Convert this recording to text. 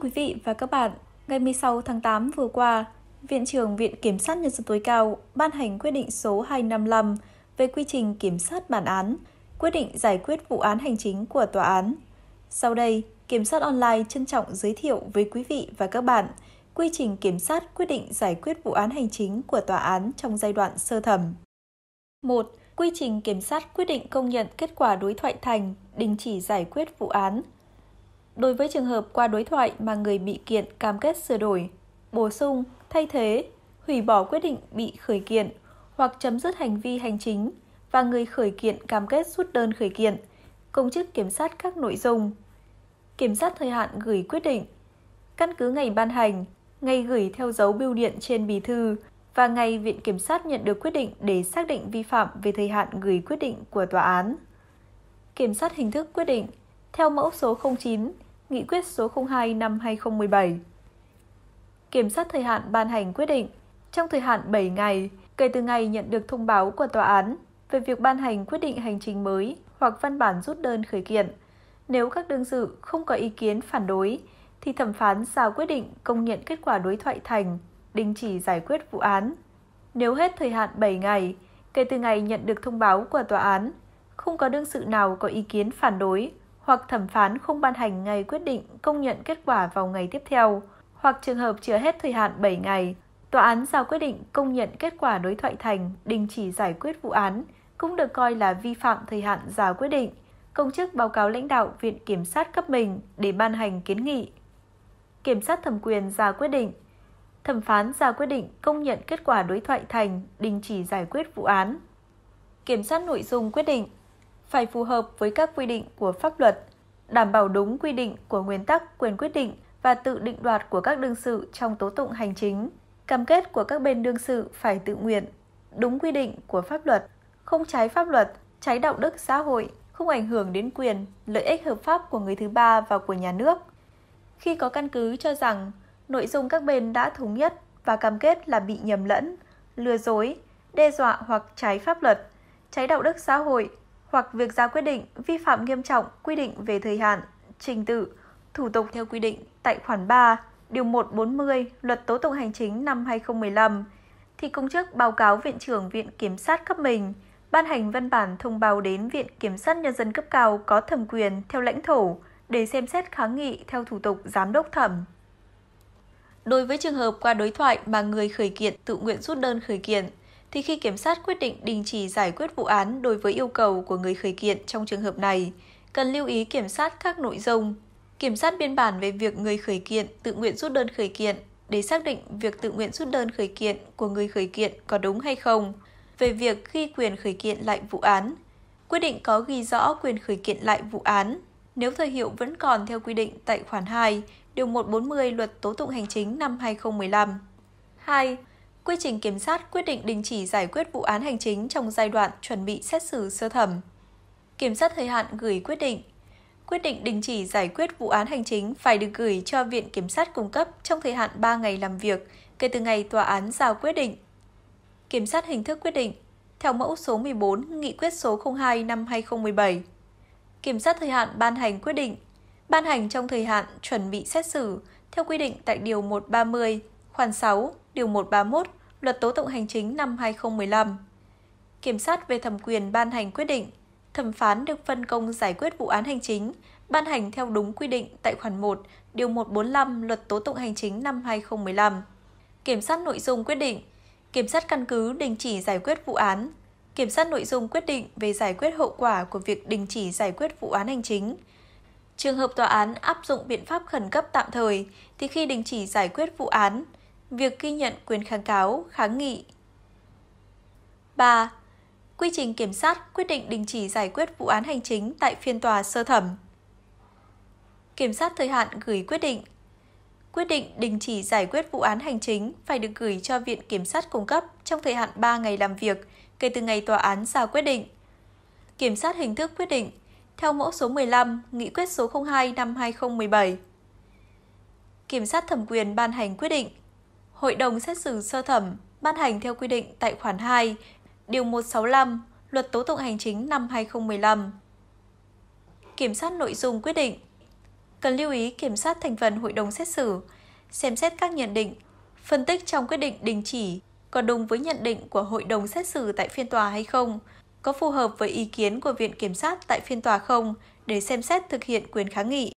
quý vị và các bạn, ngày 16 tháng 8 vừa qua, Viện trưởng Viện Kiểm sát Nhân dân tối cao ban hành quyết định số 255 về quy trình kiểm sát bản án, quyết định giải quyết vụ án hành chính của tòa án. Sau đây, Kiểm sát online trân trọng giới thiệu với quý vị và các bạn quy trình kiểm sát quyết định giải quyết vụ án hành chính của tòa án trong giai đoạn sơ thẩm. 1. Quy trình kiểm sát quyết định công nhận kết quả đối thoại thành, đình chỉ giải quyết vụ án đối với trường hợp qua đối thoại mà người bị kiện cam kết sửa đổi, bổ sung, thay thế, hủy bỏ quyết định bị khởi kiện hoặc chấm dứt hành vi hành chính và người khởi kiện cam kết rút đơn khởi kiện, công chức kiểm sát các nội dung. Kiểm sát thời hạn gửi quyết định. Căn cứ ngày ban hành, ngày gửi theo dấu bưu điện trên bì thư và ngày Viện Kiểm sát nhận được quyết định để xác định vi phạm về thời hạn gửi quyết định của tòa án. Kiểm sát hình thức quyết định theo mẫu số 09 Nghị quyết số 02 năm 2017. Kiểm sát thời hạn ban hành quyết định trong thời hạn 7 ngày kể từ ngày nhận được thông báo của tòa án về việc ban hành quyết định hành trình mới hoặc văn bản rút đơn khởi kiện. Nếu các đương sự không có ý kiến phản đối, thì thẩm phán sao quyết định công nhận kết quả đối thoại thành, đình chỉ giải quyết vụ án. Nếu hết thời hạn 7 ngày, kể từ ngày nhận được thông báo của tòa án, không có đương sự nào có ý kiến phản đối hoặc thẩm phán không ban hành ngày quyết định công nhận kết quả vào ngày tiếp theo, hoặc trường hợp chưa hết thời hạn 7 ngày, tòa án ra quyết định công nhận kết quả đối thoại thành, đình chỉ giải quyết vụ án, cũng được coi là vi phạm thời hạn ra quyết định. Công chức báo cáo lãnh đạo Viện Kiểm sát cấp mình để ban hành kiến nghị. Kiểm sát thẩm quyền ra quyết định Thẩm phán ra quyết định công nhận kết quả đối thoại thành, đình chỉ giải quyết vụ án. Kiểm sát nội dung quyết định phải phù hợp với các quy định của pháp luật, đảm bảo đúng quy định của nguyên tắc quyền quyết định và tự định đoạt của các đương sự trong tố tụng hành chính. Cam kết của các bên đương sự phải tự nguyện, đúng quy định của pháp luật, không trái pháp luật, trái đạo đức xã hội, không ảnh hưởng đến quyền, lợi ích hợp pháp của người thứ ba và của nhà nước. Khi có căn cứ cho rằng nội dung các bên đã thống nhất và cam kết là bị nhầm lẫn, lừa dối, đe dọa hoặc trái pháp luật, trái đạo đức xã hội, hoặc việc ra quyết định vi phạm nghiêm trọng quy định về thời hạn, trình tự, thủ tục theo quy định tại khoản 3, điều 140 Luật Tố tụng Hành chính năm 2015, thì công chức báo cáo Viện trưởng Viện Kiểm sát cấp mình, ban hành văn bản thông báo đến Viện Kiểm sát Nhân dân cấp cao có thẩm quyền theo lãnh thổ để xem xét kháng nghị theo thủ tục giám đốc thẩm. Đối với trường hợp qua đối thoại mà người khởi kiện tự nguyện rút đơn khởi kiện, thì khi kiểm sát quyết định đình chỉ giải quyết vụ án đối với yêu cầu của người khởi kiện trong trường hợp này, cần lưu ý kiểm sát các nội dung. Kiểm sát biên bản về việc người khởi kiện tự nguyện rút đơn khởi kiện để xác định việc tự nguyện rút đơn khởi kiện của người khởi kiện có đúng hay không, về việc ghi quyền khởi kiện lại vụ án. Quyết định có ghi rõ quyền khởi kiện lại vụ án nếu thời hiệu vẫn còn theo quy định tại khoản 2, điều 140 Luật Tố tụng hành chính năm 2015. 2 quy trình kiểm sát quyết định đình chỉ giải quyết vụ án hành chính trong giai đoạn chuẩn bị xét xử sơ thẩm. Kiểm sát thời hạn gửi quyết định Quyết định đình chỉ giải quyết vụ án hành chính phải được gửi cho Viện Kiểm sát cung cấp trong thời hạn 3 ngày làm việc kể từ ngày tòa án giao quyết định. Kiểm sát hình thức quyết định theo mẫu số 14 Nghị quyết số 02 năm 2017. Kiểm sát thời hạn ban hành quyết định ban hành trong thời hạn chuẩn bị xét xử theo quy định tại Điều 130, khoản 6, Điều 131 Luật Tố tụng Hành chính năm 2015. Kiểm sát về thẩm quyền ban hành quyết định, thẩm phán được phân công giải quyết vụ án hành chính, ban hành theo đúng quy định tại khoản 1, điều 145 Luật Tố tụng Hành chính năm 2015. Kiểm sát nội dung quyết định, kiểm sát căn cứ đình chỉ giải quyết vụ án, kiểm sát nội dung quyết định về giải quyết hậu quả của việc đình chỉ giải quyết vụ án hành chính. Trường hợp tòa án áp dụng biện pháp khẩn cấp tạm thời thì khi đình chỉ giải quyết vụ án, việc ghi nhận quyền kháng cáo, kháng nghị. 3. Quy trình kiểm sát quyết định đình chỉ giải quyết vụ án hành chính tại phiên tòa sơ thẩm. Kiểm sát thời hạn gửi quyết định Quyết định đình chỉ giải quyết vụ án hành chính phải được gửi cho Viện Kiểm sát cung cấp trong thời hạn 3 ngày làm việc kể từ ngày tòa án ra quyết định. Kiểm sát hình thức quyết định theo mẫu số 15, Nghị quyết số 02 năm 2017. Kiểm sát thẩm quyền ban hành quyết định Hội đồng xét xử sơ thẩm ban hành theo quy định tại khoản 2, điều 165 Luật tố tụng hành chính năm 2015. Kiểm sát nội dung quyết định Cần lưu ý kiểm sát thành phần hội đồng xét xử, xem xét các nhận định, phân tích trong quyết định đình chỉ có đúng với nhận định của hội đồng xét xử tại phiên tòa hay không, có phù hợp với ý kiến của Viện Kiểm sát tại phiên tòa không để xem xét thực hiện quyền kháng nghị.